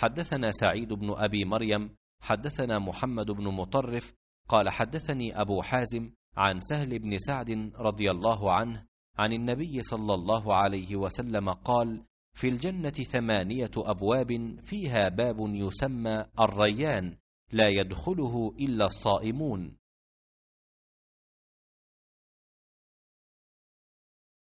حدثنا سعيد بن ابي مريم حدثنا محمد بن مطرف قال حدثني ابو حازم عن سهل بن سعد رضي الله عنه عن النبي صلى الله عليه وسلم قال في الجنه ثمانيه ابواب فيها باب يسمى الريان لا يدخله الا الصائمون